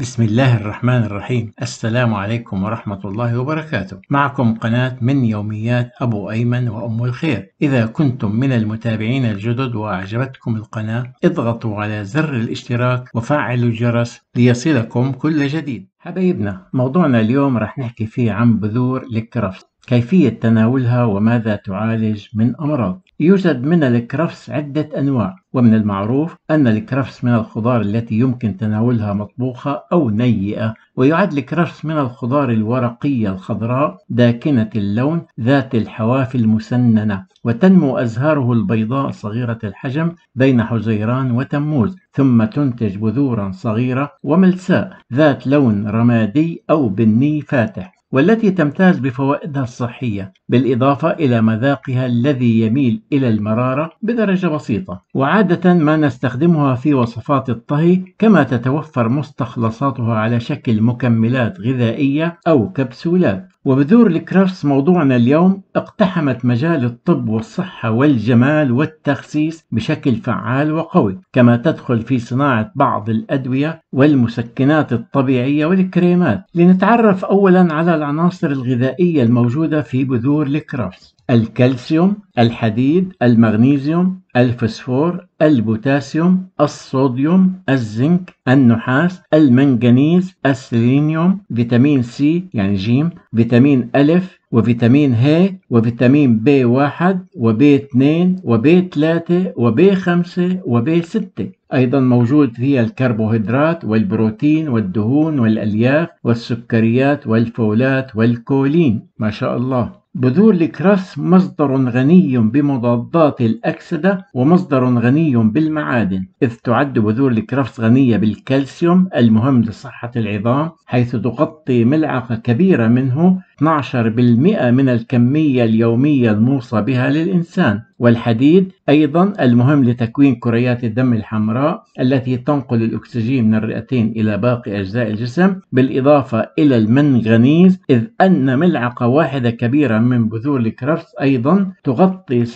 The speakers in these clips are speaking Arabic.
بسم الله الرحمن الرحيم السلام عليكم ورحمة الله وبركاته معكم قناة من يوميات أبو أيمن وأم الخير إذا كنتم من المتابعين الجدد وأعجبتكم القناة اضغطوا على زر الاشتراك وفعلوا الجرس ليصلكم كل جديد حبايبنا موضوعنا اليوم رح نحكي فيه عن بذور الكرفس كيفية تناولها وماذا تعالج من أمراض يوجد من الكرفس عدة أنواع ومن المعروف أن الكرفس من الخضار التي يمكن تناولها مطبوخة أو نيئة ويعد الكرفس من الخضار الورقية الخضراء داكنة اللون ذات الحواف المسننة وتنمو أزهاره البيضاء صغيرة الحجم بين حزيران وتموز ثم تنتج بذورا صغيرة وملساء ذات لون رمادي أو بني فاتح والتي تمتاز بفوائدها الصحية بالإضافة إلى مذاقها الذي يميل إلى المرارة بدرجة بسيطة وعادة ما نستخدمها في وصفات الطهي كما تتوفر مستخلصاتها على شكل مكملات غذائية أو كبسولات وبذور الكرافتس موضوعنا اليوم اقتحمت مجال الطب والصحة والجمال والتخسيس بشكل فعال وقوي كما تدخل في صناعة بعض الأدوية والمسكنات الطبيعية والكريمات لنتعرف أولا على العناصر الغذائية الموجودة في بذور الكرافتس الكالسيوم الحديد المغنيسيوم الفسفور البوتاسيوم الصوديوم الزنك النحاس المنغنيز السيلينيوم فيتامين سي يعني جيم فيتامين ألف وفيتامين ه وفيتامين بي واحد وبي اثنين وبي ثلاثة وبي خمسة وبي ستة أيضا موجود فيها الكربوهيدرات والبروتين والدهون والألياف والسكريات والفولات والكولين ما شاء الله بذور الكراس مصدر غني بمضادات الأكسدة ومصدر غني بالمعادن إذ تعد بذور الكراس غنية بالكالسيوم المهم لصحة العظام حيث تغطي ملعقة كبيرة منه 12% من الكمية اليومية الموصى بها للإنسان والحديد أيضا المهم لتكوين كريات الدم الحمراء التي تنقل الأكسجين من الرئتين إلى باقي أجزاء الجسم بالإضافة إلى المنغنيز إذ أن ملعقة واحدة كبيرة من بذور الكرفس أيضا تغطي 27%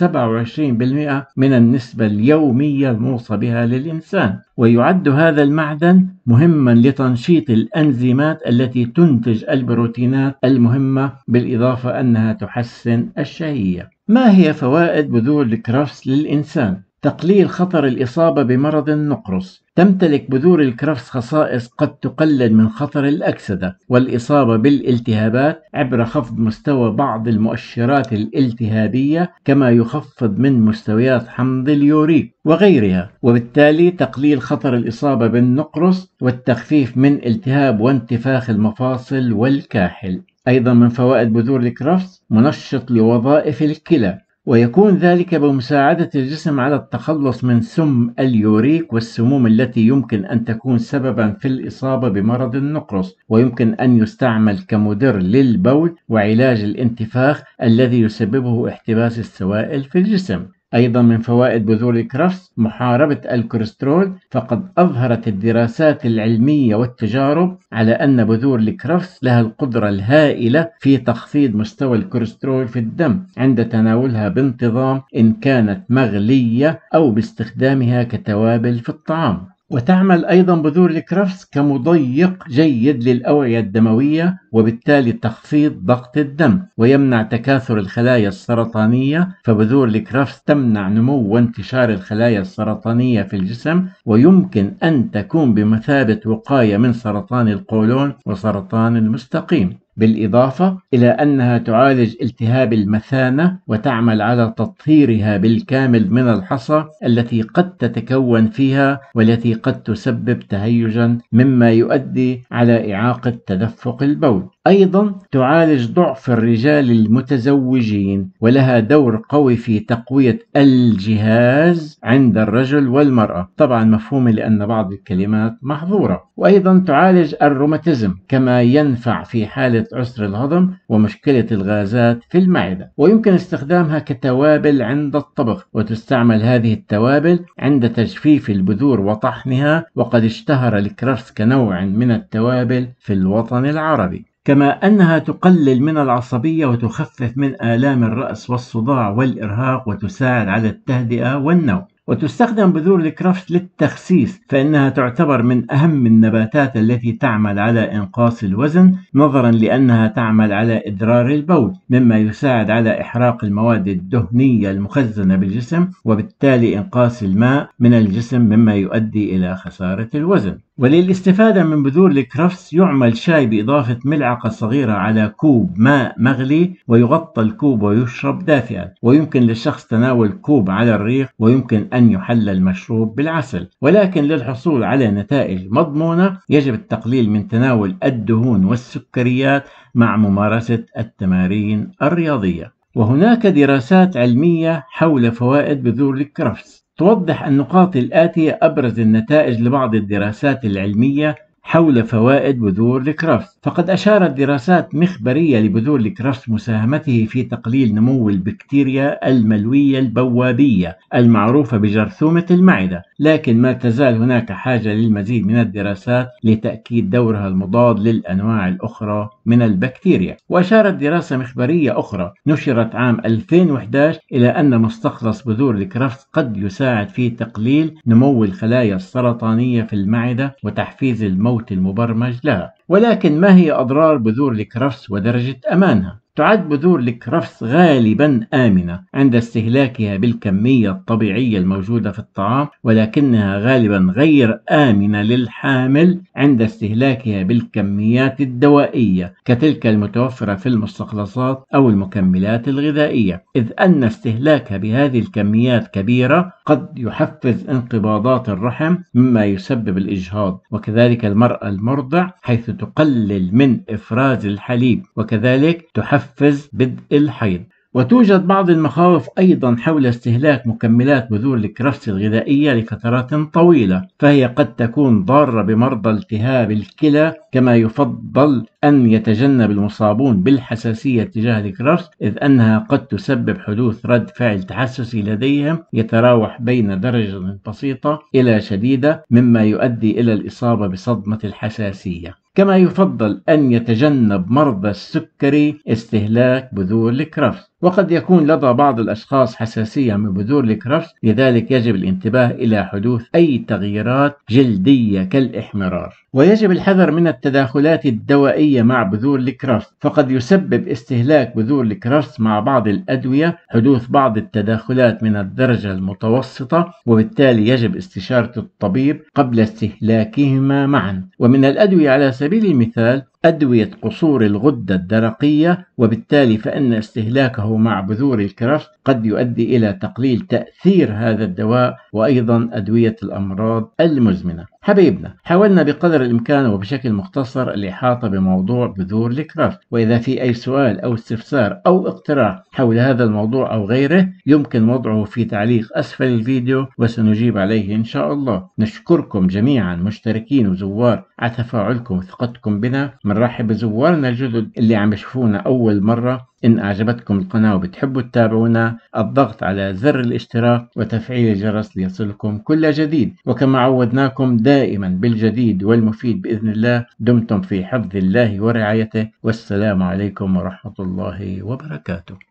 من النسبة اليومية الموصى بها للإنسان ويعد هذا المعدن مهما لتنشيط الأنزيمات التي تنتج البروتينات المهمة بالإضافة أنها تحسن الشهية ما هي فوائد بذور الكرفس للإنسان؟ تقليل خطر الإصابة بمرض النقرس تمتلك بذور الكرفس خصائص قد تقلل من خطر الأكسدة والإصابة بالالتهابات عبر خفض مستوى بعض المؤشرات الالتهابية كما يخفض من مستويات حمض اليوريك وغيرها وبالتالي تقليل خطر الإصابة بالنقرس والتخفيف من التهاب وانتفاخ المفاصل والكاحل أيضا من فوائد بذور الكرفس منشط لوظائف الكلى ويكون ذلك بمساعدة الجسم على التخلص من سم اليوريك والسموم التي يمكن أن تكون سببا في الإصابة بمرض النقرس ويمكن أن يستعمل كمدر للبول وعلاج الانتفاخ الذي يسببه احتباس السوائل في الجسم أيضا من فوائد بذور الكرفس محاربة الكوليسترول فقد أظهرت الدراسات العلمية والتجارب على أن بذور الكرفس لها القدرة الهائلة في تخفيض مستوى الكوليسترول في الدم عند تناولها بانتظام إن كانت مغلية أو باستخدامها كتوابل في الطعام وتعمل أيضا بذور الكرفس كمضيق جيد للأوعية الدموية وبالتالي تخفيض ضغط الدم ويمنع تكاثر الخلايا السرطانية فبذور الكرفس تمنع نمو وانتشار الخلايا السرطانية في الجسم ويمكن أن تكون بمثابة وقاية من سرطان القولون وسرطان المستقيم بالإضافة إلى أنها تعالج التهاب المثانة وتعمل على تطهيرها بالكامل من الحصى التي قد تتكون فيها والتي قد تسبب تهيجا مما يؤدي على إعاقة تدفق البول أيضا تعالج ضعف الرجال المتزوجين ولها دور قوي في تقوية الجهاز عند الرجل والمرأة طبعا مفهومة لأن بعض الكلمات محظورة وأيضا تعالج الروماتيزم كما ينفع في حالة عسر الهضم ومشكلة الغازات في المعدة ويمكن استخدامها كتوابل عند الطبخ وتستعمل هذه التوابل عند تجفيف البذور وطحنها وقد اشتهر الكرفس كنوع من التوابل في الوطن العربي كما أنها تقلل من العصبية وتخفف من آلام الرأس والصداع والإرهاق وتساعد على التهدئة والنوم وتستخدم بذور الكرفس للتخسيس فإنها تعتبر من أهم النباتات التي تعمل على إنقاص الوزن نظرا لأنها تعمل على إدرار البول مما يساعد على إحراق المواد الدهنية المخزنة بالجسم وبالتالي إنقاص الماء من الجسم مما يؤدي إلى خسارة الوزن وللاستفادة من بذور الكرفس يعمل شاي بإضافة ملعقة صغيرة على كوب ماء مغلي ويغطى الكوب ويشرب دافئا ويمكن للشخص تناول كوب على الريق ويمكن أن يحل المشروب بالعسل ولكن للحصول على نتائج مضمونة يجب التقليل من تناول الدهون والسكريات مع ممارسة التمارين الرياضية وهناك دراسات علمية حول فوائد بذور الكرفس توضح النقاط الآتية أبرز النتائج لبعض الدراسات العلمية حول فوائد بذور الكرفس فقد أشارت دراسات مخبرية لبذور الكرفس مساهمته في تقليل نمو البكتيريا الملوية البوابية المعروفة بجرثومة المعدة لكن ما تزال هناك حاجة للمزيد من الدراسات لتأكيد دورها المضاد للأنواع الأخرى من البكتيريا وأشارت دراسة مخبرية أخرى نشرت عام 2011 إلى أن مستخلص بذور الكرفس قد يساعد في تقليل نمو الخلايا السرطانية في المعدة وتحفيز الموت الموت المبرمج لها ولكن ما هي أضرار بذور الكرفس ودرجة أمانها تعد بذور الكرفس غالبا آمنة عند استهلاكها بالكمية الطبيعية الموجودة في الطعام ولكنها غالبا غير آمنة للحامل عند استهلاكها بالكميات الدوائية كتلك المتوفرة في المستخلصات أو المكملات الغذائية إذ أن استهلاكها بهذه الكميات كبيرة قد يحفز انقباضات الرحم مما يسبب الإجهاض وكذلك المرأة المرضع حيث تقلل من إفراز الحليب وكذلك تحفز ينفذ بدء الحيض وتوجد بعض المخاوف أيضا حول استهلاك مكملات بذور الكرفس الغذائية لفترات طويلة فهي قد تكون ضارة بمرضى التهاب الكلى كما يفضل أن يتجنب المصابون بالحساسية تجاه الكرفس إذ أنها قد تسبب حدوث رد فعل تحسسي لديهم يتراوح بين درجة بسيطة إلى شديدة مما يؤدي إلى الإصابة بصدمة الحساسية كما يفضل أن يتجنب مرضى السكري استهلاك بذور الكرفس وقد يكون لدى بعض الأشخاص حساسية من بذور الكرفس لذلك يجب الانتباه إلى حدوث أي تغييرات جلدية كالإحمرار ويجب الحذر من التداخلات الدوائية مع بذور الكرفس فقد يسبب استهلاك بذور الكرفس مع بعض الأدوية حدوث بعض التداخلات من الدرجة المتوسطة وبالتالي يجب استشارة الطبيب قبل استهلاكهما معا ومن الأدوية على سبيل سبيل المثال أدوية قصور الغدة الدرقية وبالتالي فإن استهلاكه مع بذور الكرفس قد يؤدي إلى تقليل تأثير هذا الدواء وأيضا أدوية الأمراض المزمنة حبيبنا حاولنا بقدر الإمكان وبشكل مختصر الإحاطة بموضوع بذور الكرفس وإذا في أي سؤال أو استفسار أو اقتراح حول هذا الموضوع أو غيره يمكن وضعه في تعليق أسفل الفيديو وسنجيب عليه إن شاء الله نشكركم جميعا مشتركين وزوار على تفاعلكم وثقتكم بنا بنرحب بزوارنا الجدد اللي عم يشوفونا أول مرة إن أعجبتكم القناة وبتحبوا تتابعونا الضغط على زر الاشتراك وتفعيل الجرس ليصلكم كل جديد وكما عودناكم دائما بالجديد والمفيد بإذن الله دمتم في حفظ الله ورعايته والسلام عليكم ورحمة الله وبركاته